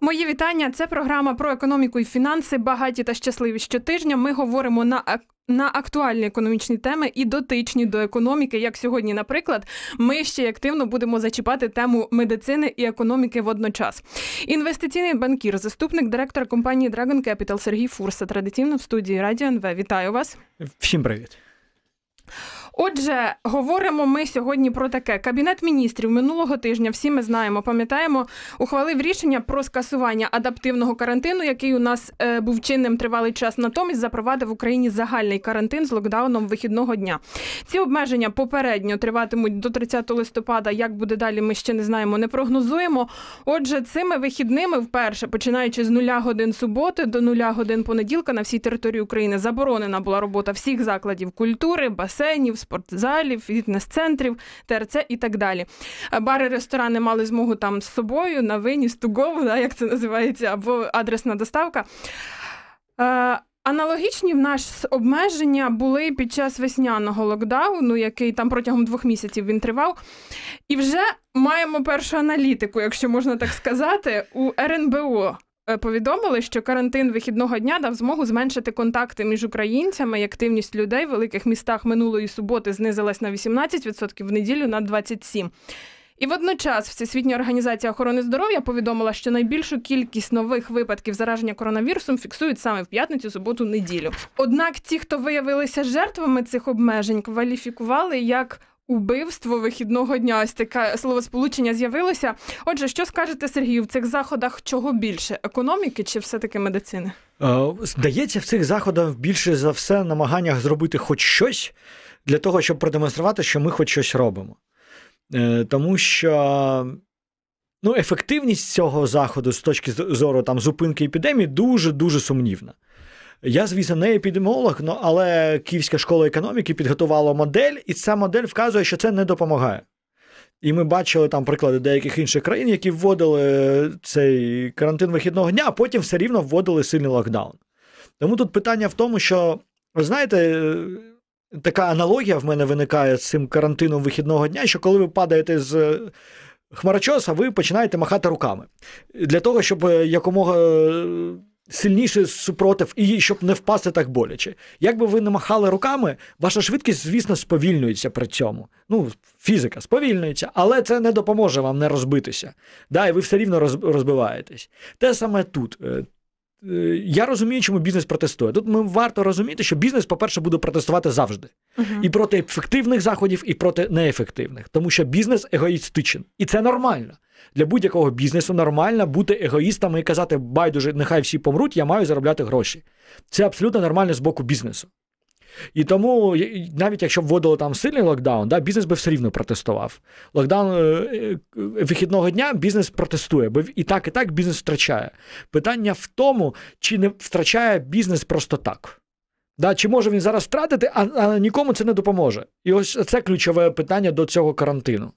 Мої вітання. Це програма про економіку і фінанси. Багаті та щасливі щотижня. Ми говоримо на на актуальні економічні теми і дотичні до економіки. Як сьогодні, наприклад, ми ще й активно будемо зачіпати тему медицини і економіки водночас. Інвестиційний банкір, заступник директора компанії Dragon Capital Сергій Фурса. Традиційно в студії Радіо НВ. Вітаю вас. Всім привіт. Отже, говоримо ми сьогодні про таке: кабінет міністрів минулого тижня. Всі ми знаємо, пам'ятаємо, ухвалив рішення про скасування адаптивного карантину, який у нас е, був чинним тривалий час. Натомість запровадив в Україні загальний карантин з локдауном вихідного дня. Ці обмеження попередньо триватимуть до 30 листопада. Як буде далі, ми ще не знаємо, не прогнозуємо. Отже, цими вихідними вперше, починаючи з нуля годин суботи до нуля годин понеділка, на всій території України заборонена була робота всіх закладів культури, басейнів спортзалів, фітнес-центрів, ТРЦ і так далі. Е, бари, ресторани мали змогу там з собою на виніс, Тугову, да, як це називається, або адресна доставка. Е, аналогічні в нас обмеження були під час весняного локдауну, який там протягом двох місяців він тривав. І вже маємо першу аналітику, якщо можна так сказати, у РНБО. Е, повідомили, що карантин вихідного дня дав змогу зменшити контакти між українцями і активність людей в великих містах минулої суботи знизилась на 18%, в неділю на 27%. І водночас Всесвітня організація охорони здоров'я повідомила, що найбільшу кількість нових випадків зараження коронавірусом фіксують саме в п'ятницю, суботу, неділю. Однак ті, хто виявилися жертвами цих обмежень, кваліфікували як Убивство вихідного дня ось таке словосполучення з'явилося. Отже, що скажете Сергію в цих заходах? Чого більше економіки чи все-таки медицини? Е, здається, в цих заходах більше за все намаганнях зробити хоч щось для того, щоб продемонструвати, що ми хоч щось робимо, е, тому що. Ну, ефективність цього заходу з точки зору там зупинки епідемії дуже дуже сумнівна. Я, звісно, не епідеміолог, але Київська школа економіки підготувала модель, і ця модель вказує, що це не допомагає. І ми бачили там приклади деяких інших країн, які вводили е, цей карантин вихідного дня, а потім все рівно вводили сильний локдаун. Тому тут питання в тому, що, ви знаєте, е, така аналогія в мене виникає з цим карантином вихідного дня, що коли ви падаєте з е, хмарочоса, ви починаєте махати руками для того, щоб якомога сильніший супротив, і щоб не впасти так боляче. Якби ви не махали руками, ваша швидкість, звісно, сповільнюється при цьому. Ну, фізика сповільнюється, але це не допоможе вам не розбитися. Да, І ви все рівно розбиваєтесь. Те саме тут. Е, е, я розумію, чому бізнес протестує. Тут ми варто розуміти, що бізнес, по-перше, буде протестувати завжди uh-huh. і проти ефективних заходів, і проти неефективних, тому що бізнес егоїстичен, і це нормально. Для будь-якого бізнесу нормально бути егоїстами і казати, байдуже, нехай всі помруть, я маю заробляти гроші. Це абсолютно нормально з боку бізнесу. І тому, навіть якщо б вводили там сильний локдаун, да, бізнес би все рівно протестував. Локдаун е, е, вихідного дня бізнес протестує, бо і так, і так бізнес втрачає. Питання в тому, чи не втрачає бізнес просто так. Да, Чи може він зараз втратити, а, а нікому це не допоможе. І ось це ключове питання до цього карантину.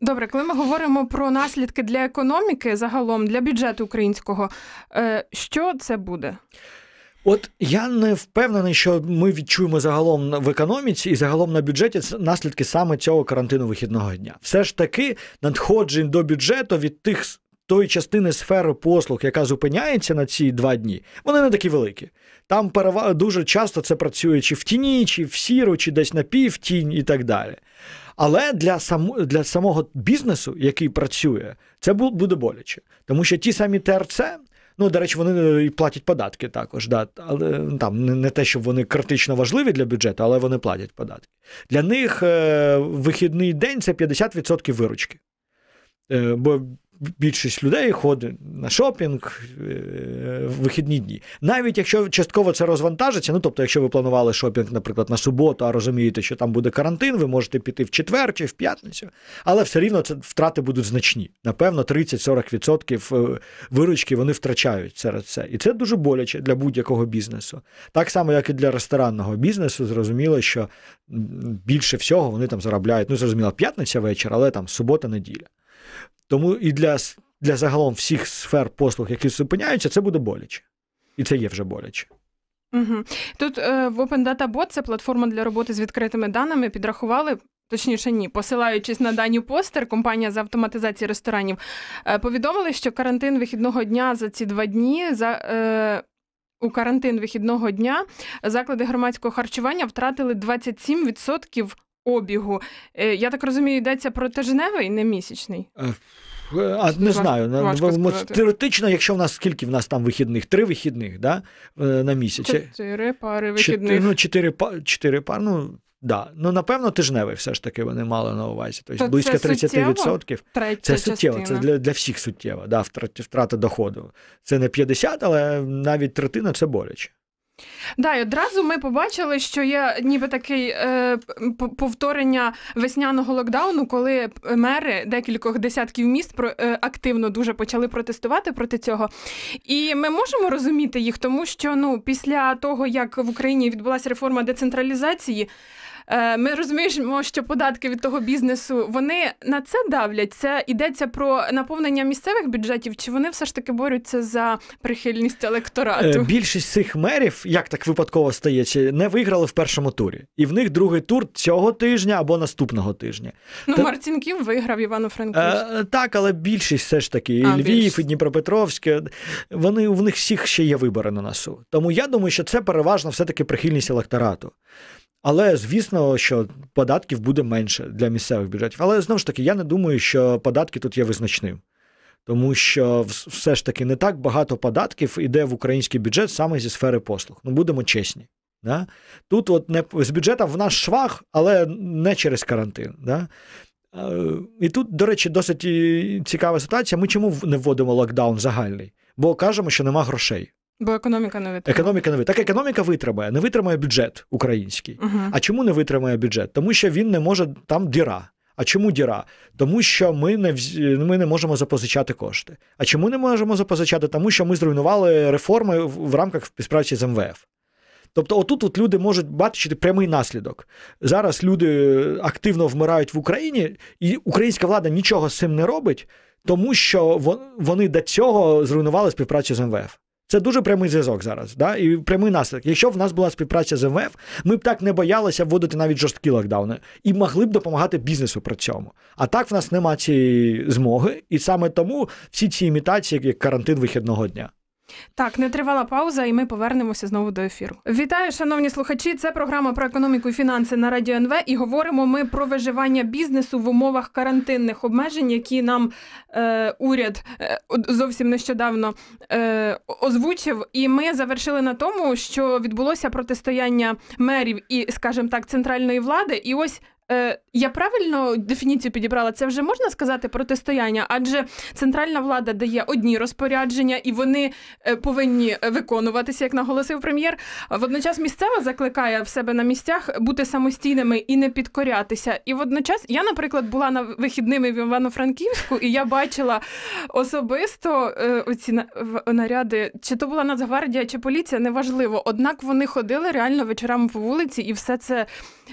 Добре, коли ми говоримо про наслідки для економіки, загалом для бюджету українського, е, що це буде? От я не впевнений, що ми відчуємо загалом в економіці і загалом на бюджеті наслідки саме цього карантину вихідного дня. Все ж таки, надходжень до бюджету від тих тої частини сфери послуг, яка зупиняється на ці два дні, вони не такі великі. Там переваг... дуже часто це працює чи в тіні, чи в сіру, чи десь на півтінь і так далі. Але для сам... для самого бізнесу, який працює, це буде боляче. Тому що ті самі ТРЦ. Ну, до речі, вони е, і платять податки також. Да. Але е, ну, там не те, щоб вони критично важливі для бюджету, але вони платять податки. Для них е, вихідний день це 50% виручки. Е, Бо більшість людей ходить на шопінг е, в вихідні дні. Навіть якщо частково це розвантажиться, ну тобто, якщо ви планували шопінг, наприклад, на суботу, а розумієте, що там буде карантин, ви можете піти в четвер чи в п'ятницю, але все рівно це втрати будуть значні. Напевно, 30-40% е, виручки вони втрачають серед це. І це дуже боляче для будь-якого бізнесу. Так само, як і для ресторанного бізнесу, зрозуміло, що більше всього вони там заробляють. Ну, зрозуміло, п'ятниця вечір, але там субота-неділя. Тому і для для загалом всіх сфер послуг, які зупиняються, це буде боляче. І це є вже боляче. Угу. Тут е, в Open Data Bot, це платформа для роботи з відкритими даними, підрахували. Точніше, ні, посилаючись на дані постер, компанія з автоматизації ресторанів е, повідомили, що карантин вихідного дня за ці два дні за е, у карантин вихідного дня заклади громадського харчування втратили 27% обігу. Е, я так розумію, йдеться про тижневий, не місячний. Е, е, а не знаю, ну, важко ну, теоретично, якщо в нас скільки в нас там вихідних? Три вихідних да? на місяць. Чотири пари вихідних. Чотири, ну, чотири, чотири пар, ну, да. ну, напевно, тижневий все ж таки вони мали на увазі. Тобто То близько це 30%. Суттєво? Це суттєво, частина. це для для всіх суттєво, да, втрата доходу. Це не 50, але навіть третина це боляче. Да, і одразу ми побачили, що є ніби такий е, повторення весняного локдауну, коли мери декількох десятків міст про е, активно дуже почали протестувати проти цього. І ми можемо розуміти їх, тому що ну після того як в Україні відбулася реформа децентралізації. Е, ми розуміємо, що податки від того бізнесу вони на це давляться. Йдеться про наповнення місцевих бюджетів, чи вони все ж таки борються за прихильність е, електорату? Більшість цих мерів, як так випадково стає, чи не виграли в першому турі, і в них другий тур цього тижня або наступного тижня. Ну Та... Марцінків виграв Івано-Франківськ. Е, так, але більшість все ж таки і а, Львів, більшість. і Дніпропетровське. Вони в них всіх ще є вибори на носу. Тому я думаю, що це переважно все таки прихильність електорату. Але звісно, що податків буде менше для місцевих бюджетів. Але знову ж таки, я не думаю, що податки тут є визначним, тому що все ж таки не так багато податків іде в український бюджет саме зі сфери послуг. Ну будемо чесні. Да? Тут, от не з бюджетом в нас швах, але не через карантин. Да? Е, і тут, до речі, досить е, цікава ситуація. Ми чому не вводимо локдаун загальний? Бо кажемо, що нема грошей. Бо економіка не витримає. Економіка не витримає. Так економіка витримає, не витримає бюджет український. uh А чому не витримає бюджет? Тому що він не може там діра. А чому діра? Тому що ми не ми не можемо запозичати кошти. А чому не можемо запозичати? Тому що ми зруйнували реформи в рамках співпраці з МВФ. Тобто, отут от люди можуть бачити прямий наслідок. Зараз люди е, активно вмирають в Україні, і українська влада нічого з цим не робить, тому що вони до цього зруйнували співпрацю з МВФ. Це дуже прямий зв'язок зараз. да? І прямий наслідок. Якщо в нас була співпраця з МВФ, ми б так не боялися вводити навіть жорсткі локдауни і могли б допомагати бізнесу при цьому. А так в нас нема цієї змоги, і саме тому всі ці імітації, як карантин вихідного дня. Так, не тривала пауза, і ми повернемося знову до ефіру. Вітаю, шановні слухачі. Це програма про економіку і фінанси на радіо НВ. І говоримо ми про виживання бізнесу в умовах карантинних обмежень, які нам е, уряд е, зовсім нещодавно е, озвучив. І ми завершили на тому, що відбулося протистояння мерів і, скажімо так, центральної влади. І ось Е, Я правильно дефініцію підібрала це вже можна сказати протистояння, адже центральна влада дає одні розпорядження, і вони е, повинні виконуватися, як наголосив прем'єр. Водночас місцева закликає в себе на місцях бути самостійними і не підкорятися. І водночас я, наприклад, була на вихідними в Івано-Франківську, і я бачила особисто е, оці наряди, чи то була Нацгвардія, чи поліція, неважливо. Однак вони ходили реально вечорами по вулиці, і все це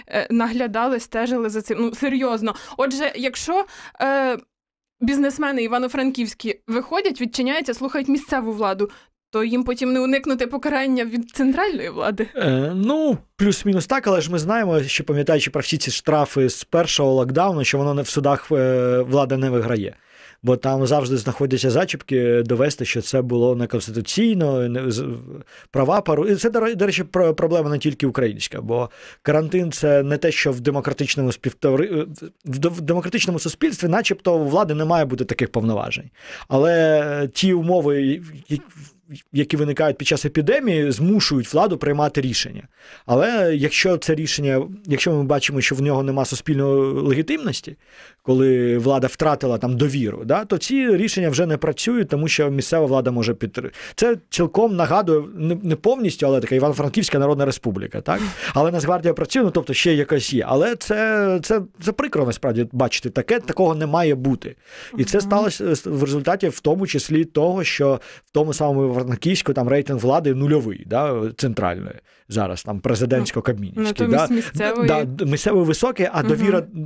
е, наглядали сте стежили за цим. Ну серйозно. Отже, якщо е, бізнесмени івано-франківські виходять, відчиняються, слухають місцеву владу. То їм потім не уникнути покарання від центральної влади. Е, Ну плюс-мінус так, але ж ми знаємо, що пам'ятаючи про всі ці штрафи з першого локдауну, що воно не в судах е, влада не виграє бо там завжди знаходяться зачіпки е, довести, що це було неконституційно, не права пару. І це, до речі, проблема не тільки українська, бо карантин це не те, що в демократичному співтори... Е, в демократичному суспільстві, начебто, у влади не має бути таких повноважень. Але е, ті умови, які які виникають під час епідемії, змушують владу приймати рішення. Але якщо це рішення, якщо ми бачимо, що в нього нема суспільної легітимності, коли влада втратила там довіру, да, то ці рішення вже не працюють, тому що місцева влада може підтримати. Це цілком нагадує не повністю, але така Івано-Франківська Народна Республіка, так але Нацгвардія працює, ну тобто ще якась є. Але це це, це прикро насправді бачити таке, такого не має бути, і це сталося е, в результаті, в тому числі того, що в тому самому Івано-Франківську там рейтинг влади нульовий, да, центральної зараз, там президентсько камінівський ну, да, місцевої... да, місцево високий, а довіра угу.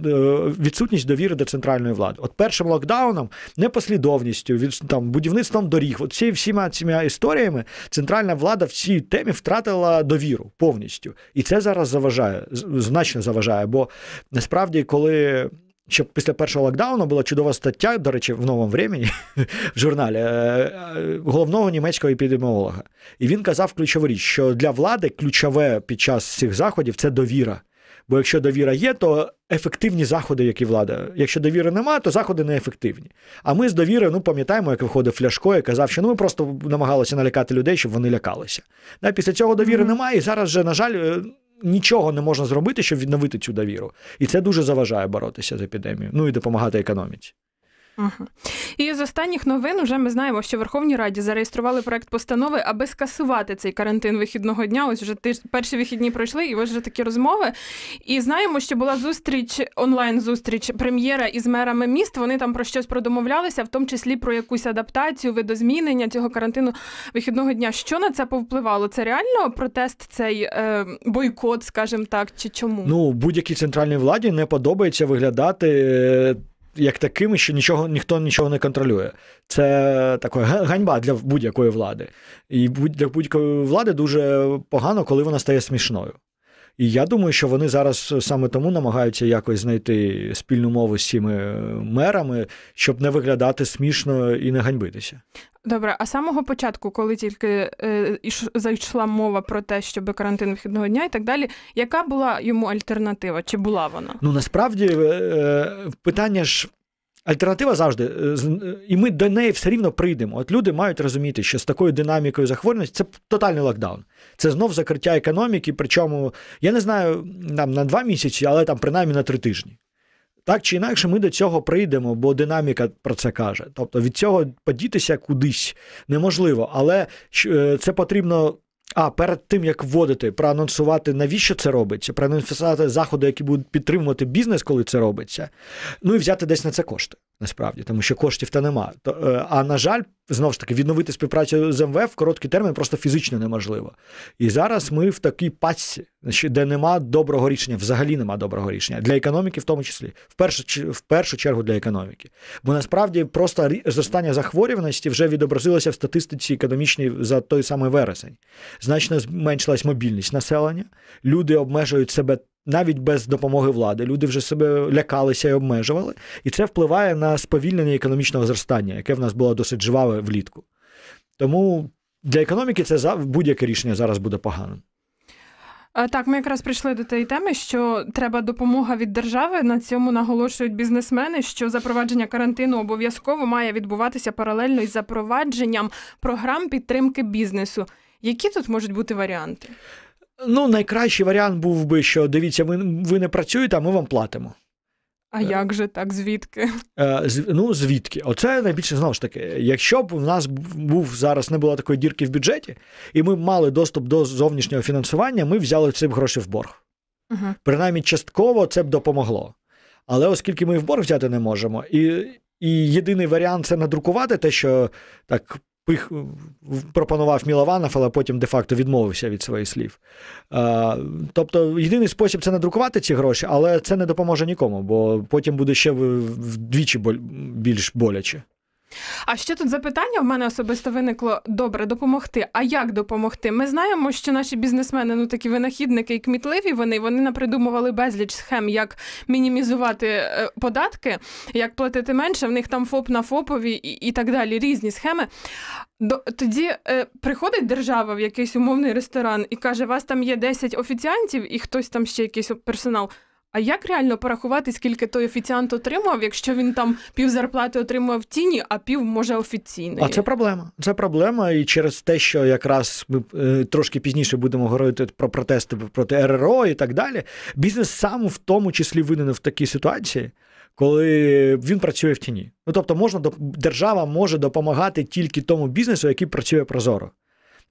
відсутність довіри до центральної влади. От першим локдауном, непослідовністю, від там будівництвом доріг, от ці всіма цими історіями центральна влада в цій темі втратила довіру повністю, і це зараз заважає значно заважає. Бо насправді, коли щоб після першого локдауну була чудова стаття, до речі, в новому времені в журналі е, е, головного німецького епідеміолога. І він казав ключову річ, що для влади ключове під час цих заходів це довіра. Бо якщо довіра є, то ефективні заходи, які влада. Якщо довіри немає, то заходи неефективні. А ми з довіри, ну пам'ятаємо, як виходив Фляшко і казав, що ну ми просто намагалися налякати людей, щоб вони лякалися. Да, Після цього довіри mm-hmm. немає, і зараз же, на жаль. Е, нічого не можна зробити, щоб відновити цю довіру. І це дуже заважає боротися з епідемією, ну і допомагати економіці. Угу. І з останніх новин вже ми знаємо, що Верховній Раді зареєстрували проект постанови, аби скасувати цей карантин вихідного дня. Ось вже тиж... перші вихідні пройшли, і ось вже такі розмови. І знаємо, що була зустріч онлайн-зустріч прем'єра із мерами міст. Вони там про щось продомовлялися, в тому числі про якусь адаптацію, видозмінення цього карантину вихідного дня. Що на це повпливало? Це реально протест, цей е, бойкот, скажімо так, чи чому? Ну будь-якій центральній владі не подобається виглядати. Е, як такими, що нічого ніхто нічого не контролює. Це така ганьба для будь-якої влади. І для будь-якої влади дуже погано, коли вона стає смішною. І я думаю, що вони зараз е, саме тому намагаються якось знайти спільну мову з цими е, мерами, щоб не виглядати смішно і не ганьбитися. Добре, а з самого початку, коли тільки е, зайшла мова про те, щоб карантин вихідного дня і так далі, яка була йому альтернатива? Чи була вона? Ну насправді е, е питання ж Альтернатива завжди, е, е, і ми до неї все рівно прийдемо. От люди мають розуміти, що з такою динамікою захворюваності це тотальний локдаун. Це знов закриття економіки. Причому я не знаю нам на два місяці, але там принаймні на три тижні. Так чи інакше, ми до цього прийдемо, бо динаміка про це каже. Тобто від цього подітися кудись неможливо, але е, це потрібно а перед тим як вводити, проанонсувати, навіщо це робиться, проанонсувати заходи, які будуть підтримувати бізнес, коли це робиться, ну і взяти десь на це кошти. Насправді, тому що коштів та нема. Е, а на жаль, знову ж таки, відновити співпрацю з МВФ в короткий термін просто фізично неможливо. І зараз ми в такій пачці, де нема доброго рішення, взагалі нема доброго рішення для економіки, в тому числі, в першу в першу чергу для економіки. Бо насправді просто зростання захворюваності вже відобразилося в статистиці економічній за той самий вересень. Значно зменшилась мобільність населення. Люди обмежують себе навіть без допомоги влади. Люди вже себе лякалися і обмежували, і це впливає на сповільнення економічного зростання, яке в нас було досить жваве влітку. Тому для економіки це будь-яке рішення зараз буде поганим. Так, ми якраз прийшли до тієї теми, що треба допомога від держави. На цьому наголошують бізнесмени, що запровадження карантину обов'язково має відбуватися паралельно із запровадженням програм підтримки бізнесу. Які тут можуть бути варіанти? Ну, найкращий варіант був би, що дивіться, ви ви не працюєте, а ми вам платимо. А е. як же так, звідки? Е, ну, звідки? Оце найбільше знову ж таки. Якщо б у нас був зараз не було такої дірки в бюджеті, і ми б мали доступ до зовнішнього фінансування, ми взяли ці б гроші в борг. Угу. Принаймні, частково це б допомогло. Але оскільки ми в борг взяти не можемо, і і єдиний варіант це надрукувати те, що так Пих е, пропонував Мілованов, але потім де-факто відмовився від своїх слів. Е, тобто, єдиний спосіб це надрукувати ці гроші, але це не допоможе нікому, бо потім буде ще вдвічі більш боляче. А ще тут запитання в мене особисто виникло: добре, допомогти. А як допомогти? Ми знаємо, що наші бізнесмени, ну такі винахідники і кмітливі, вони вони напридумували безліч схем, як мінімізувати е, податки, як платити менше. В них там ФОП на ФОПові і, і так далі. Різні схеми. До, Тоді е, приходить держава в якийсь умовний ресторан і каже: у вас там є 10 офіціантів, і хтось там ще якийсь персонал. А як реально порахувати, скільки той офіціант отримав, якщо він там пів зарплати отримав в тіні, а пів може офіційно? А це проблема. Це проблема. І через те, що якраз ми е, трошки пізніше будемо говорити про протести проти РРО і так далі, бізнес сам в тому числі винен в такій ситуації. Коли він працює в тіні, ну тобто можна держава може допомагати тільки тому бізнесу, який працює прозоро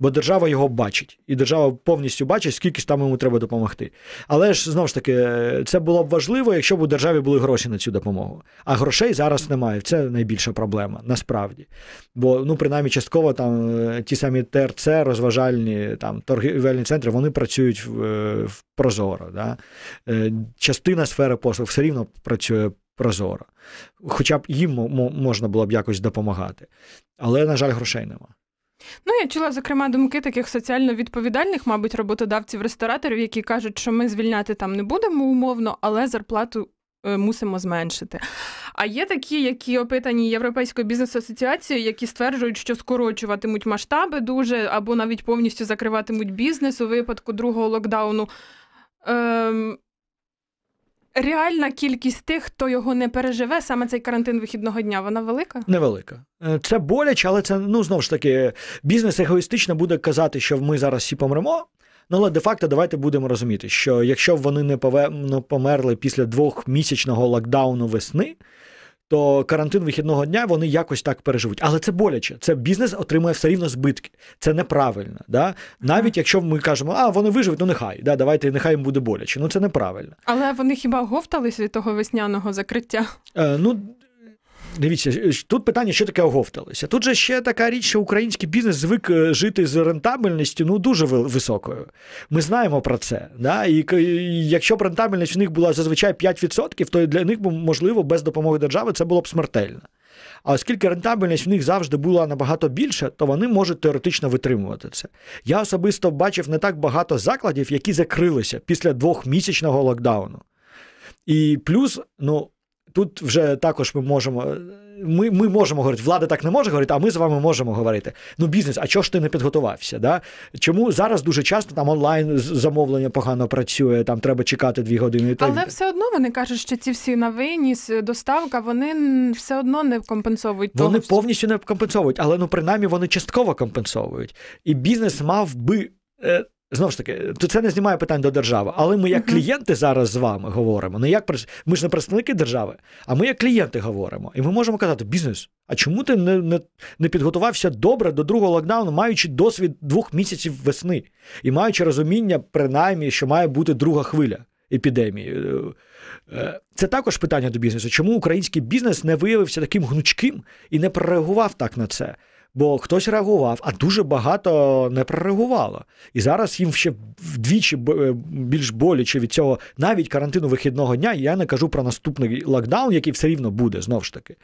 бо держава його бачить, і держава повністю бачить, скільки ж там йому треба допомогти. Але ж знову ж таки, е, це було б важливо, якщо б у державі були гроші на цю допомогу. А грошей зараз немає. Це найбільша проблема насправді. Бо ну, принаймні, частково там е, ті самі ТРЦ, розважальні там торгівельні центри, вони працюють в, е, в Прозоро. Да? Частина сфери послуг все рівно працює. Прозоро, хоча б їм можна було б якось допомагати, але на жаль, грошей нема. Ну, я чула, зокрема, думки таких соціально відповідальних, мабуть, роботодавців-рестораторів, які кажуть, що ми звільняти там не будемо умовно, але зарплату е, мусимо зменшити. А є такі, які опитані Європейською бізнес асоціацією, які стверджують, що скорочуватимуть масштаби дуже, або навіть повністю закриватимуть бізнес у випадку другого локдауну. Ем, реальна кількість тих, хто його не переживе, саме цей карантин вихідного дня, вона велика? Невелика. Е, це боляче, але це ну знову ж таки бізнес егоїстично буде казати, що ми зараз всі помремо. Ну, але де-факто давайте будемо розуміти, що якщо вони не ну, померли після двохмісячного локдауну весни, то карантин вихідного дня вони якось так переживуть. Але це боляче. Це бізнес отримує все рівно збитки. Це неправильно. Да? Навіть якщо ми кажемо, а вони виживуть, ну нехай. Да, Давайте, нехай їм буде боляче. Ну це неправильно. Але вони хіба говталися від того весняного закриття? Е, Ну Дивіться, е, тут питання, що таке оговталися. Тут же ще така річ, що український бізнес звик е, жити з рентабельністю ну дуже високою. Ми знаємо про це. Да? І якщо б рентабельність в них була зазвичай 5%, то для них, можливо, без допомоги держави це було б смертельно. А оскільки рентабельність в них завжди була набагато більша, то вони можуть теоретично витримувати це. Я особисто бачив не так багато закладів, які закрилися після двохмісячного локдауну. І плюс, ну. Тут вже також ми можемо. Е, ми ми можемо говорити, влада так не може говорити, а ми з вами можемо говорити. Ну, бізнес, а чого ж ти не підготувався? Да? Чому зараз дуже часто там онлайн замовлення погано працює, там треба чекати дві години. Але все одно вони кажуть, що ці всі новинні доставка, вони все одно не компенсовують. Вони того, повністю не компенсовують, але ну принаймні вони частково компенсовують. І бізнес мав би. Е, Знову ж таки, то це не знімає питань до держави. Але ми, як uh-huh. клієнти, зараз з вами говоримо. Не як Ми ж не представники держави, а ми як клієнти говоримо. І ми можемо казати, бізнес, а чому ти не не, не підготувався добре до другого локдауну, маючи досвід двох місяців весни і маючи розуміння, принаймні, що має бути друга хвиля епідемії? Е, е, це також питання до бізнесу. Чому український бізнес не виявився таким гнучким і не прореагував так на це? бо хтось реагував, а дуже багато не прореагувало. І зараз їм ще вдвічі е, більш боляче від цього навіть карантину вихідного дня. Я не кажу про наступний локдаун, який все рівно буде знов ж таки,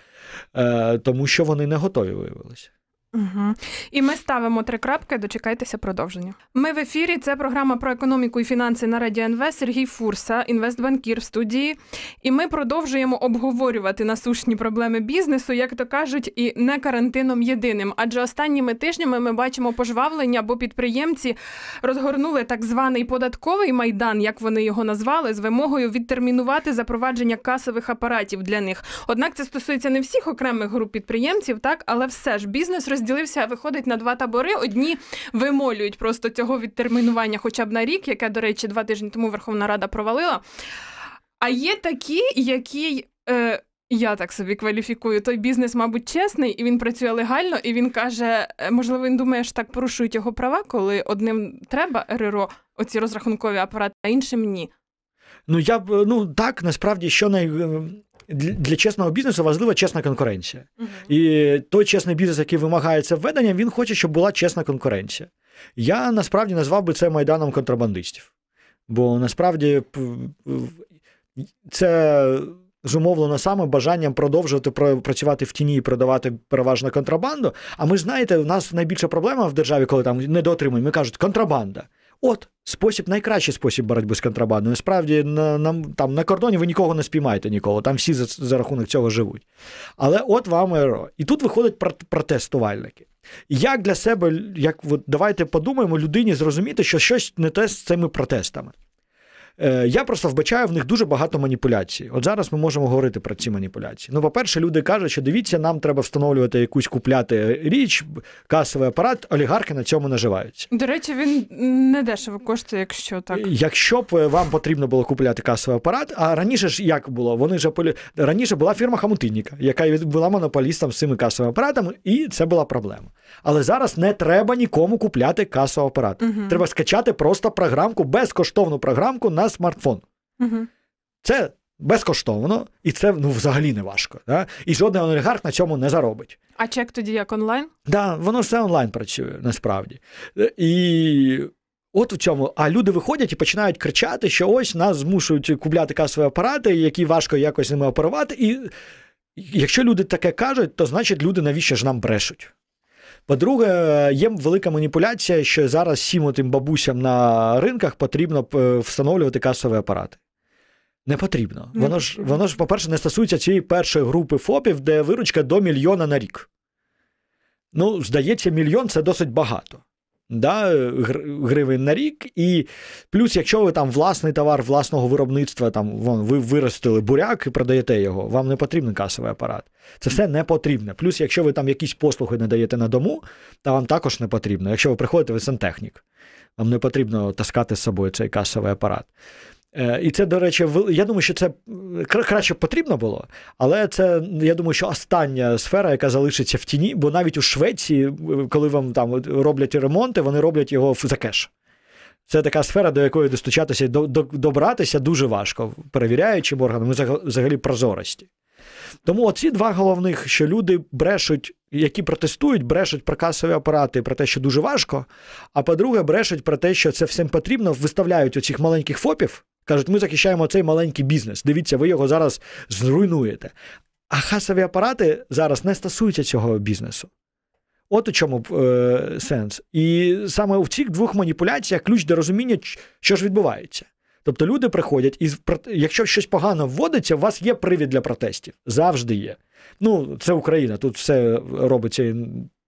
е, тому що вони не готові виявилися. Угу. І ми ставимо три крапки. Дочекайтеся продовження. Ми в ефірі. Це програма про економіку і фінанси на Радіо НВ. Сергій Фурса, інвестбанкір в студії. І ми продовжуємо обговорювати насущні проблеми бізнесу, як то кажуть, і не карантином єдиним. Адже останніми тижнями ми бачимо пожвавлення, бо підприємці розгорнули так званий податковий майдан, як вони його назвали, з вимогою відтермінувати запровадження касових апаратів для них. Однак це стосується не всіх окремих груп підприємців, так але все ж бізнес роз розділився, виходить на два табори. Одні вимолюють просто цього відтермінування, хоча б на рік, яке, до речі, два тижні тому Верховна Рада провалила. А є такі, які. Е, я так собі кваліфікую. Той бізнес, мабуть, чесний, і він працює легально, і він каже: е, можливо, він думає, що так порушують його права, коли одним треба РРО, оці розрахункові апарати, а іншим ні. Ну я б ну так насправді що най. Е, для чесного бізнесу важлива чесна конкуренція. uh І той чесний бізнес, який вимагається це введення, він хоче, щоб була чесна конкуренція. Я насправді назвав би це майданом контрабандистів. Бо насправді це зумовлено саме бажанням продовжувати працювати в тіні і продавати переважно контрабанду. А ми знаєте, у нас найбільша проблема в державі, коли там недоотримуємо, ми кажуть, контрабанда. От спосіб найкращий спосіб боротьби з контрабандою. Насправді, на, на, там, на кордоні ви нікого не спіймаєте нікого, там всі за, за рахунок цього живуть. Але от вам РО. І тут виходять протестувальники. Як для себе, як от, давайте подумаємо людині зрозуміти, що щось не те з цими протестами. Е, я просто вбачаю в них дуже багато маніпуляцій. От зараз ми можемо говорити про ці маніпуляції. Ну, по-перше, люди кажуть, що дивіться, нам треба встановлювати якусь купляти річ, касовий апарат, олігархи на цьому наживаються. До речі, він не дешево коштує, якщо так. Е, якщо б е, вам потрібно було купляти касовий апарат, а раніше ж як було? Вони ж полі... раніше була фірма Хамутинніка, яка була монополістом з цими касовими апаратами, і це була проблема. Але зараз не треба нікому купляти касовий апарат. Угу. Треба скачати просто програмку, безкоштовну програмку на смартфон. Угу. Це безкоштовно, і це ну, взагалі не важко. Да? І жоден олігарх на цьому не заробить. А чек тоді як онлайн? Так, да, воно все онлайн працює насправді. Е, і От в чому, а люди виходять і починають кричати, що ось нас змушують купляти касові апарати, які важко якось ними оперувати. І якщо люди таке кажуть, то значить люди навіщо ж нам брешуть? По-друге, є велика маніпуляція, що зараз всім тим бабусям на ринках потрібно е, встановлювати касові апарати. Не потрібно. Воно ж, воно ж, по-перше, не стосується цієї першої групи ФОПів, де виручка до мільйона на рік. Ну, здається, мільйон це досить багато да, гривень на рік. І плюс, якщо ви там власний товар власного виробництва, там вон, ви виростили буряк і продаєте його, вам не потрібен касовий апарат. Це все не потрібне. Плюс, якщо ви там якісь послуги не даєте на дому, то вам також не потрібно. Якщо ви приходите, ви сантехнік, вам не потрібно таскати з собою цей касовий апарат. Е, і це, до речі, я думаю, що це е, краще потрібно було, але це я думаю, що остання сфера, яка залишиться в тіні, бо навіть у Швеції, е, коли вам там роблять ремонти, вони роблять його за кеш. Це така сфера, до якої достучатися і добратися дуже важко, перевіряючи органами взагалі прозорості. Тому оці два головних, що люди брешуть, які протестують, брешуть про касові апарати, про те, що дуже важко. А по-друге, брешуть про те, що це всім потрібно, виставляють оцих маленьких фопів, Кажуть, ми захищаємо цей маленький бізнес. Дивіться, ви його зараз зруйнуєте. А хасові апарати зараз не стосуються цього бізнесу. От у чому е, сенс. І саме в цих двох маніпуляціях ключ до розуміння, що ж відбувається. Тобто люди приходять, і якщо щось погано вводиться, у вас є привід для протестів. Завжди є. Ну, це Україна, тут все робиться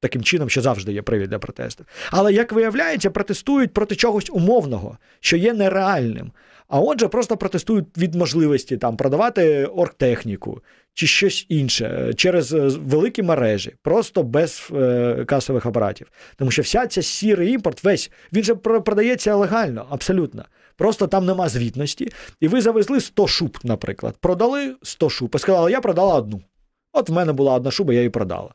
таким чином, що завжди є привід для протестів. Але як виявляється, протестують проти чогось умовного, що є нереальним. А отже, просто протестують від можливості там продавати оргтехніку чи щось інше е, через е, великі мережі, просто без е, касових апаратів. Тому що вся ця сірий імпорт, весь він же продається легально, абсолютно. Просто там нема звітності. І ви завезли 100 шуб, наприклад. Продали 100 шуб і сказали, я продала одну. От в мене була одна шуба, я її продала.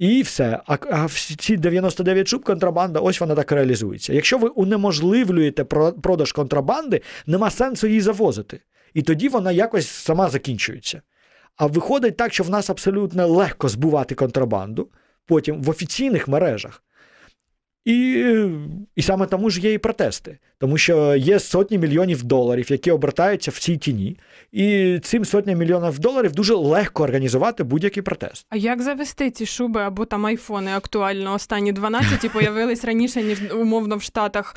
І все. А а ці 99 шуб контрабанда, ось вона так реалізується. Якщо ви унеможливлюєте продаж контрабанди, нема сенсу її завозити. І тоді вона якось сама закінчується. А виходить так, що в нас абсолютно легко збувати контрабанду потім в офіційних мережах. І і саме тому ж є і протести, тому що є сотні мільйонів доларів, які обертаються в цій тіні, і цим сотням мільйонів доларів дуже легко організувати будь-який протест. А як завести ці шуби або там айфони актуально останні 12 появились раніше ніж умовно в Штатах?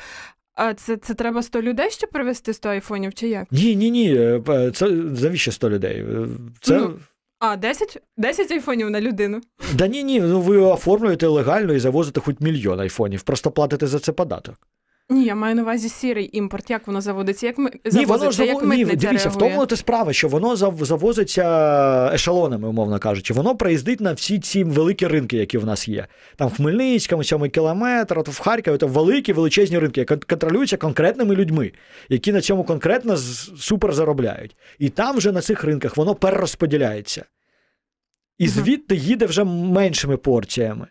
А це це треба 100 людей щоб привезти 100 айфонів? Чи як? Ні, ні, ні. Е, е, це завіщо 100 людей? Е, це. Ну... А, 10 10 айфонів на людину. Да ні, ні, ну ви оформлюєте легально і завозите хоч мільйон айфонів, просто платите за це податок. Ні, я маю на увазі сірий імпорт. Як воно заводиться? Як ми ні, воно заво... як ні, дивіться, в тому ти справа, що воно завозиться ешелонами, умовно кажучи. Воно проїздить на всі ці великі ринки, які в нас є. Там в Хмельницькому, сьомий кілометр, от в Харкові це великі величезні ринки, які контролюються конкретними людьми, які на цьому конкретно супер заробляють. І там вже на цих ринках воно перерозподіляється. І звідти їде вже меншими порціями.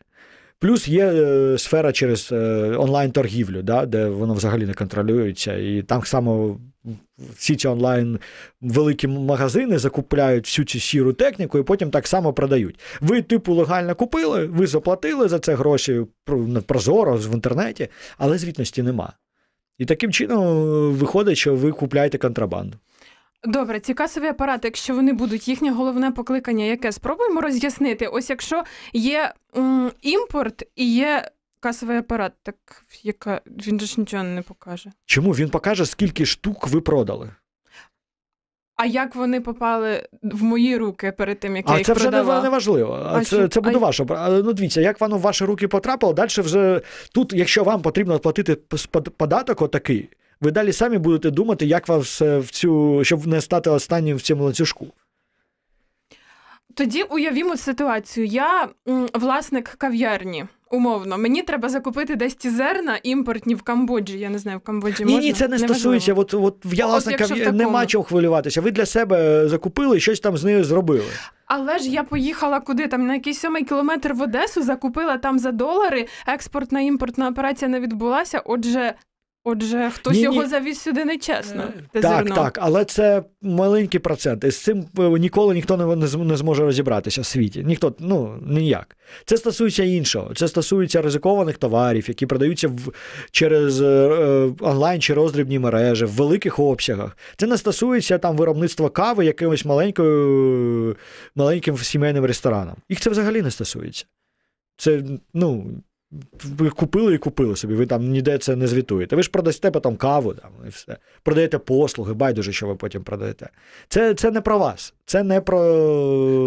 Плюс є е, сфера через е, онлайн-торгівлю, да, де воно взагалі не контролюється. І там само всі ці онлайн великі магазини закупляють всю цю сіру техніку і потім так само продають. Ви, типу, легально купили, ви заплатили за це гроші прозоро в інтернеті, але звітності нема. І таким чином е, виходить, що ви купляєте контрабанду. Добре, ці касові апарати, якщо вони будуть, їхнє головне покликання, яке спробуємо роз'яснити. Ось якщо є м, імпорт і є касовий апарат, так яка він же ж нічого не покаже. Чому він покаже, скільки штук ви продали? А як вони попали в мої руки перед тим, як а я їх продавав? А це вже не, важливо. А, Це це буде а... ваше. Ну, дивіться, як воно в ваші руки потрапило, далі вже тут, якщо вам потрібно платити податок отакий, ви далі самі будете думати, як вас е, в цю, щоб не стати останнім в цьому ланцюжку. Тоді уявімо ситуацію. Я власник кав'ярні, умовно. Мені треба закупити десь ті зерна імпортні в Камбоджі. Я не знаю, в Камбоджі можна? Ні, ні, це не стосується. От, от я власне кав'ярні нема чого хвилюватися. Ви для себе е, закупили і щось там з нею зробили. Але ж я поїхала куди там на якийсь сьомий кілометр в Одесу, закупила там за долари. Експортна імпортна операція не відбулася. Отже, Отже, хтось ні, його ні. завіз сюди нечесно. Е, так, зерно. так, але це маленький процент. І З цим е, ніколи ніхто не зможе розібратися в світі. Ніхто ну ніяк. Це стосується іншого. Це стосується ризикованих товарів, які продаються в через е, онлайн чи роздрібні мережі в великих обсягах. Це не стосується там виробництва кави якимось маленькою маленьким сімейним рестораном. Їх це взагалі не стосується. Це ну ви купили і купили собі, ви там ніде це не звітуєте. Ви ж продасте потім каву там, і все. Продаєте послуги, байдуже, що ви потім продаєте. Це це не про вас, це не про.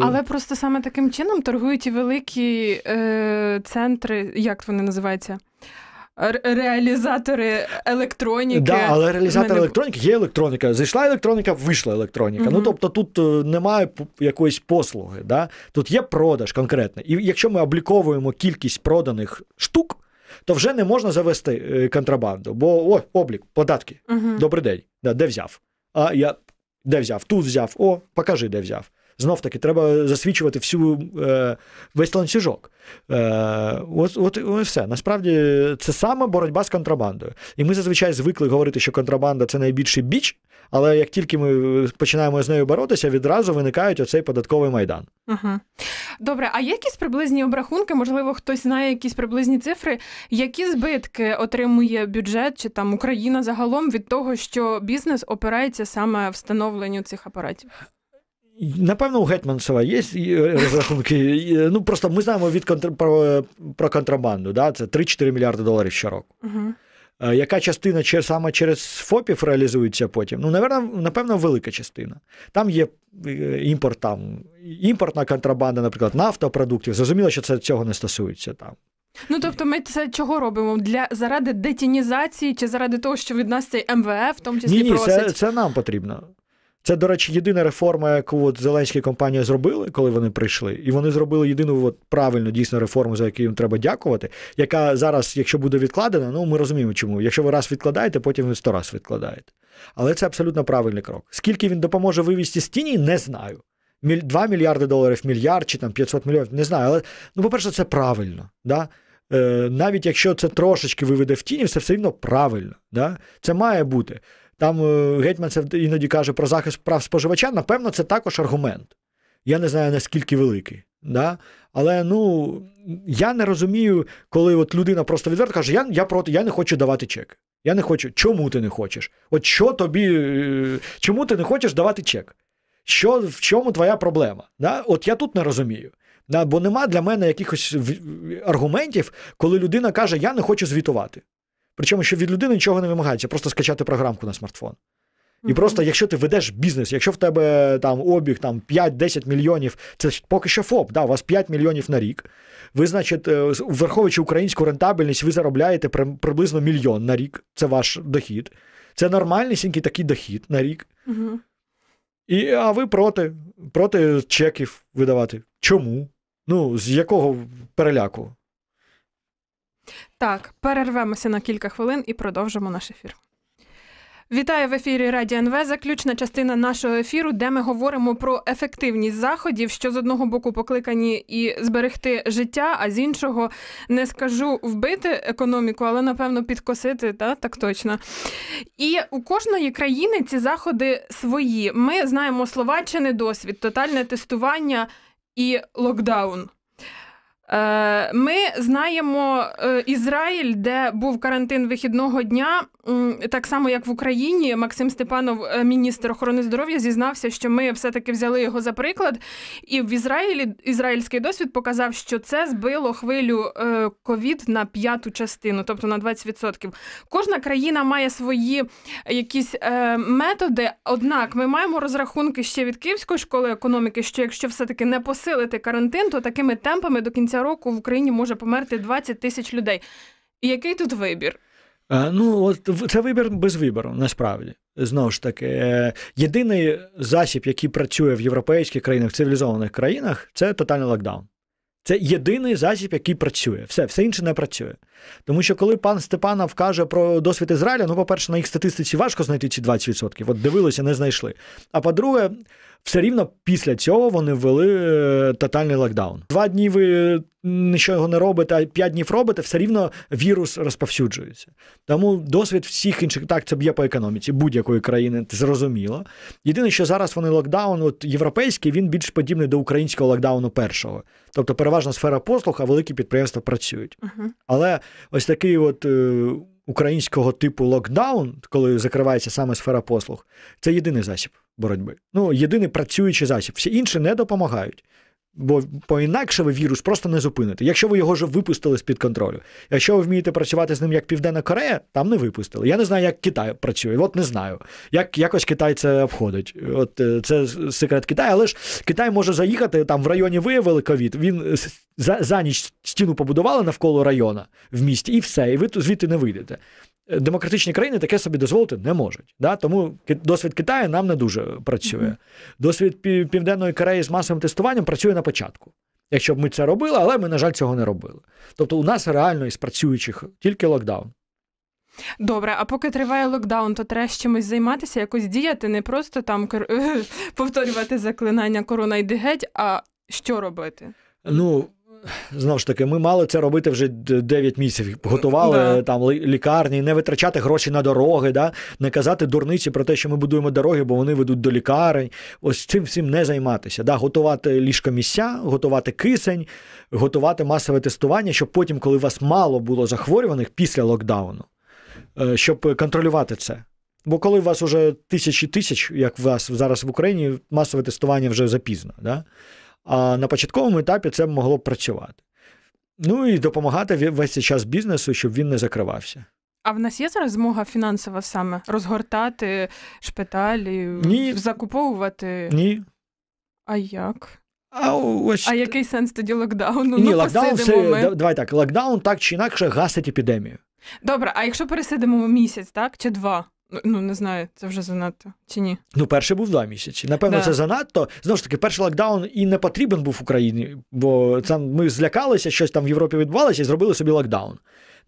Але просто саме таким чином торгують і великі е, центри, як вони називаються? Реалізатори електроніки. Да, але реалізатори мене... електроніки є електроніка. Зайшла електроніка, вийшла електроніка. Mm-hmm. Ну тобто тут е, немає якоїсь послуги. Да? Тут є продаж конкретний. І якщо ми обліковуємо кількість проданих штук, то вже не можна завести е, контрабанду. Бо о, облік, податки. Mm-hmm. Добрий день. Да, Де взяв? А я де взяв? Тут взяв, о, покажи, де взяв. Знов таки, треба засвідчувати всю, е, весь ланцюжок. Е, от от і все. Насправді це саме боротьба з контрабандою. І ми зазвичай звикли говорити, що контрабанда це найбільший біч, але як тільки ми починаємо з нею боротися, відразу виникають оцей податковий майдан. Угу. Добре, а якісь приблизні обрахунки? Можливо, хтось знає якісь приблизні цифри, які збитки отримує бюджет чи там Україна загалом від того, що бізнес опирається саме встановленню цих апаратів? Напевно, у Гетьманцева є е, розрахунки. Е, ну просто ми знаємо від контр... про... про контрабанду. Да? Це 3-4 мільярди доларів щороку. Угу. Яка частина саме через ФОПів реалізується потім? Ну, напевно, напевно, велика частина. Там є імпорт, там імпортна контрабанда, наприклад, нафтопродуктів. Зрозуміло, що це цього не стосується там. Ну тобто, ми це чого робимо? Для заради детінізації чи заради того, що від нас цей МВФ в тому числі ні, ні, просить? це, це нам потрібно. Це, до речі, єдина реформа, яку от Зеленські компанія зробили, коли вони прийшли, і вони зробили єдину от, правильну дійсно реформу, за яку їм треба дякувати. Яка зараз, якщо буде відкладена, ну ми розуміємо, чому. Якщо ви раз відкладаєте, потім ви сто раз відкладаєте. Але це абсолютно правильний крок. Скільки він допоможе вивести з тіні, не знаю. 2 мільярди доларів, мільярд чи там 500 мільйонів, не знаю. Але ну, по-перше, це правильно. Да? Е, навіть якщо це трошечки виведе в тіні, це все рівно правильно. Да? Це має бути. Там е, гетьманцев іноді каже про захист прав споживача. Напевно, це також аргумент. Я не знаю наскільки великий. Да? Але ну я не розумію, коли от людина просто відверто каже: Я я проти, я не хочу давати чек. Я не хочу. Чому ти не хочеш? От що тобі, е, чому ти не хочеш давати чек? Що, В чому твоя проблема? Да? От я тут не розумію. Да? Бо нема для мене якихось аргументів, коли людина каже, я не хочу звітувати. Причому, що від людини нічого не вимагається, просто скачати програмку на смартфон. І mm-hmm. просто, якщо ти ведеш бізнес, якщо в тебе там обіг там, 5-10 мільйонів, це поки що ФОП, да, у вас 5 мільйонів на рік. Ви, значить, е, враховуючи українську рентабельність, ви заробляєте приблизно мільйон на рік. Це ваш дохід. Це нормальний такий дохід на рік. Mm-hmm. І, А ви проти, проти чеків видавати. Чому? Ну, з якого переляку? Так, перервемося на кілька хвилин і продовжимо наш ефір. Вітаю в ефірі Радіо НВ. Заключна частина нашого ефіру, де ми говоримо про ефективність заходів, що з одного боку покликані і зберегти життя, а з іншого не скажу вбити економіку, але напевно підкосити, та так точно. І у кожної країни ці заходи свої. Ми знаємо словаччини досвід, тотальне тестування і локдаун. Е, ми знаємо е, Ізраїль, де був карантин вихідного дня. Так само, як в Україні, Максим Степанов, е, міністр охорони здоров'я, зізнався, що ми все-таки взяли його за приклад. І в Ізраїлі ізраїльський досвід показав, що це збило хвилю е, ковід на п'яту частину, тобто на 20%. Кожна країна має свої якісь е, методи. Однак ми маємо розрахунки ще від Київської школи економіки, що якщо все-таки не посилити карантин, то такими темпами до кінця року в Україні може померти 20 тисяч людей. Який тут вибір? Е, ну, от це вибір без вибору, насправді. Знову ж таки, е, єдиний засіб, який працює в європейських країнах, в цивілізованих країнах, це тотальний локдаун. Це єдиний засіб, який працює. Все все інше не працює. Тому що коли пан Степанов каже про досвід Ізраїля, ну, по-перше, на їх статистиці важко знайти ці 20%. От дивилися, не знайшли. А по-друге, все рівно після цього вони ввели е, тотальний локдаун. Два дні ви нічого не робите, а п'ять днів робите, все рівно вірус розповсюджується. Тому досвід всіх інших так це б'є по економіці будь-якої країни, це зрозуміло. Єдине, що зараз вони локдаун, от європейський, він більш подібний до українського локдауну першого. Тобто переважна сфера послуг, а великі підприємства працюють. uh Але ось такий от. Е, українського типу локдаун, коли закривається саме сфера послуг, це єдиний засіб боротьби. Ну, єдиний працюючий засіб. Всі інші не допомагають. Бо бо інакше ви вірус просто не зупините. Якщо ви його вже випустили з-під контролю. Якщо ви вмієте працювати з ним як Південна Корея, там не випустили. Я не знаю, як Китай працює. От не знаю. Як якось Китай це обходить. От е, це секрет Китаю, але ж Китай може заїхати там в районі виявили ковід. Він за, за ніч стіну побудували навколо району в місті, і все, і ви звідти не вийдете. Е, демократичні країни таке собі дозволити не можуть. Да? Тому досвід Китаю нам не дуже працює. Досвід Південної Кореї з масовим тестуванням працює на початку. Якщо б ми це робили, але ми, на жаль, цього не робили. Тобто, у нас реально із працюючих тільки локдаун. Добре, а поки триває локдаун, то треба чимось займатися, якось діяти, не просто там повторювати заклинання корона йди геть, а що робити? Ну, Знову ж таки, ми мали це робити вже 9 місяців. Готували yeah. там лікарні, не витрачати гроші на дороги, да? не казати дурниці про те, що ми будуємо дороги, бо вони ведуть до лікарень. Ось цим всім не займатися. Да? Готувати ліжкомісця, готувати кисень, готувати масове тестування, щоб потім, коли у вас мало було захворюваних після локдауну, е, щоб контролювати це. Бо коли у вас вже тисячі тисяч, як у вас зараз в Україні, масове тестування вже запізно. Да? А на початковому етапі це могло б працювати. Ну і допомагати весь цей час бізнесу, щоб він не закривався. А в нас є зараз змога фінансова саме розгортати шпиталі, Ні. закуповувати? Ні. А як? А ось... а який сенс тоді локдауну? Ні, ну, локдаун все, ми. давай так, локдаун так чи інакше гасить епідемію. Добре, а якщо пересидимо місяць, так? Чи два? Ну, ну, не знаю, це вже занадто чи ні. Ну, перший був два місяці. Напевно, да. це занадто. Знову ж таки, перший локдаун і не потрібен був Україні, бо це ми злякалися, щось там в Європі відбувалося і зробили собі локдаун.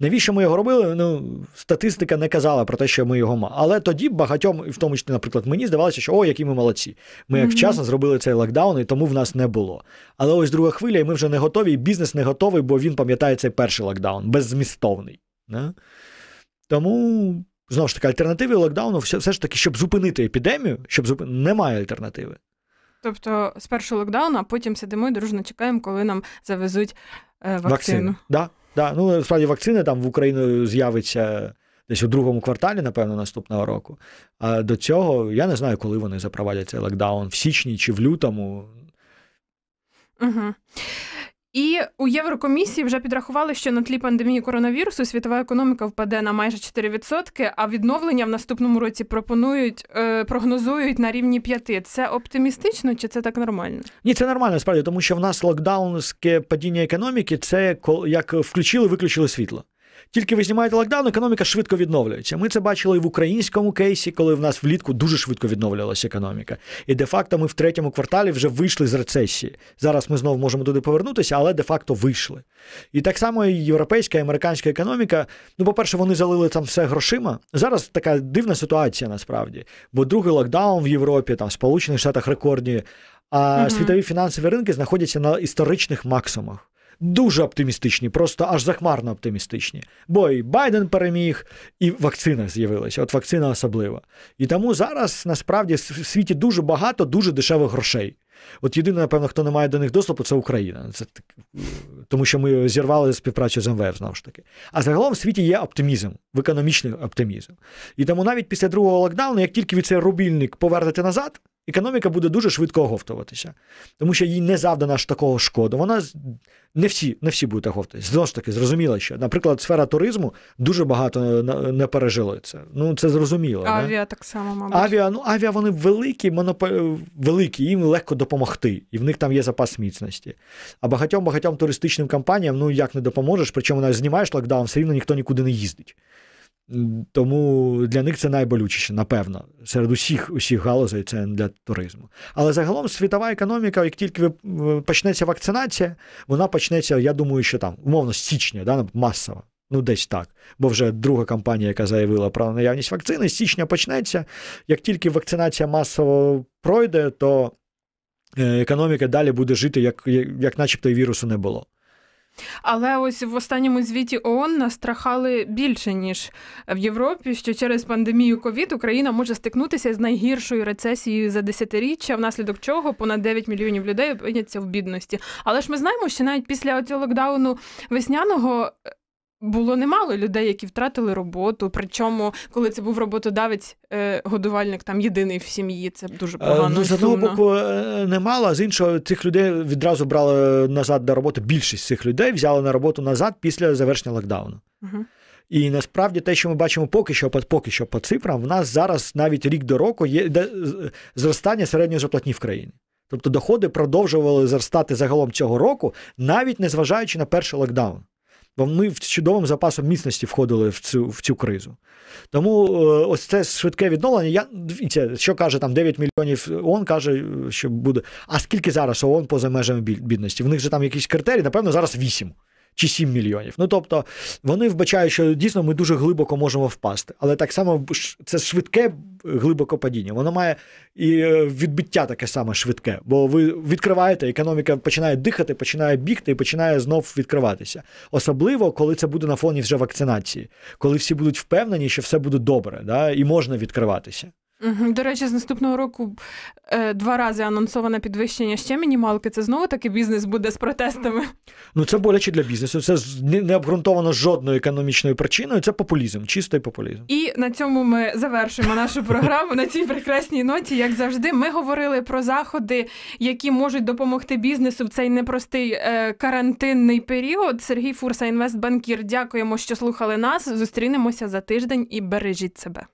Навіщо ми його робили? Ну, статистика не казала про те, що ми його мали. Але тоді багатьом, в тому числі, наприклад, мені здавалося, що о, які ми молодці. Ми як mm-hmm. вчасно зробили цей локдаун, і тому в нас не було. Але ось друга хвиля, і ми вже не готові, і бізнес не готовий, бо він пам'ятає цей перший локдаун, беззмістовний. Не? Тому знову ж таки, альтернативи локдауну, все, все ж таки, щоб зупинити епідемію, щоб зупинити, немає альтернативи. Тобто, спершу локдаун, а потім сидимо і дружно чекаємо, коли нам завезуть е, вакцину. Вакцину, да, да. Ну насправді вакцина там в Україну з'явиться десь у другому кварталі, напевно, наступного року. А до цього я не знаю, коли вони запровадять цей локдаун в січні чи в лютому. Угу. І у Єврокомісії вже підрахували, що на тлі пандемії коронавірусу світова економіка впаде на майже 4%, а відновлення в наступному році пропонують е, прогнозують на рівні 5%. Це оптимістично чи це так нормально? Ні, це нормально справді, тому що в нас локдаунське падіння економіки це як включили, виключили світло. Тільки ви знімаєте локдаун, економіка швидко відновлюється. Ми це бачили і в українському кейсі, коли в нас влітку дуже швидко відновлювалася економіка. І де-факто ми в третьому кварталі вже вийшли з рецесії. Зараз ми знову можемо туди повернутися, але де-факто вийшли. І так само і європейська і американська економіка. Ну, по-перше, вони залили там все грошима. Зараз така дивна ситуація насправді. Бо другий локдаун в Європі, там в Сполучених Штатах рекордні. А угу. світові фінансові ринки знаходяться на історичних максимумах дуже оптимістичні, просто аж захмарно оптимістичні. Бо і Байден переміг, і вакцина з'явилася. От вакцина особлива. І тому зараз насправді в світі дуже багато дуже дешевих грошей. От єдине, напевно, хто не має до них доступу, це Україна. Це так, Тому що ми зірвали співпрацю з МВФ знову ж таки. А загалом в світі є оптимізм, в економічний оптимізм. І тому навіть після другого локдауну, як тільки від цей рубільник повернете назад, економіка буде дуже швидко оговтуватися, тому що їй не завдана ж такого шкоду. Вона не всі не всі будуть оговтуватися. Знову ж таки, зрозуміло, що, наприклад, сфера туризму дуже багато не пережила це. Ну це зрозуміло. Авіа не? так само, мабуть. Авіа, ну авіа вони великі, моноп... великі, їм легко допомогти, і в них там є запас міцності. А багатьом багатьом туристичним компаніям ну як не допоможеш, причому навіть знімаєш локдаун, все рівно ніхто нікуди не їздить. Тому для них це найболючіше, напевно, серед усіх усіх галузей це для туризму. Але загалом світова економіка, як тільки почнеться вакцинація, вона почнеться, я думаю, що там, умовно, з січня, да, масово. Ну, десь так. Бо вже друга компанія, яка заявила про наявність вакцини, з січня почнеться. Як тільки вакцинація масово пройде, то е, економіка далі буде жити, як, як начебто і вірусу не було. Але ось в останньому звіті ООН настрахали більше ніж в Європі, що через пандемію ковід Україна може стикнутися з найгіршою рецесією за десятиріччя, внаслідок чого понад 9 мільйонів людей опиняться в бідності. Але ж ми знаємо, що навіть після цього локдауну весняного було немало людей, які втратили роботу. Причому, коли це був роботодавець, е, годувальник там єдиний в сім'ї. Це дуже е, погано. Ну, З одного боку, е, немало, з іншого цих людей відразу брали назад до роботи. Більшість цих людей взяли на роботу назад після завершення локдауну. Угу. І насправді те, що ми бачимо поки що, поки що по цифрам, в нас зараз навіть рік до року є зростання середньої зарплатні в країні. Тобто доходи продовжували зростати загалом цього року, навіть незважаючи на перший локдаун ми в чудовим запасом міцності входили в цю в цю кризу. Тому е, ось це швидке відновлення. Я дивіться, що каже там 9 мільйонів ООН, каже, що буде. А скільки зараз ООН поза межами бідності? В них же там якісь критерії, напевно, зараз 8 чи 7 мільйонів. Ну тобто вони вбачають, що дійсно ми дуже глибоко можемо впасти. Але так само це швидке е, глибоко падіння. Воно має і е, відбиття таке саме швидке, бо ви відкриваєте, економіка починає дихати, починає бігти і починає знов відкриватися. Особливо, коли це буде на фоні вже вакцинації, коли всі будуть впевнені, що все буде добре, да, і можна відкриватися. До речі, з наступного року е, два рази анонсоване підвищення ще мінімалки. Це знову таки бізнес буде з протестами. Ну це боляче для бізнесу. Це не обґрунтовано жодною економічною причиною. Це популізм, чистий популізм. І на цьому ми завершуємо нашу програму на цій прекрасній ноті. Як завжди, ми говорили про заходи, які можуть допомогти бізнесу в цей непростий е, карантинний період. Сергій Фурса, інвестбанкір. Дякуємо, що слухали нас. Зустрінемося за тиждень і бережіть себе.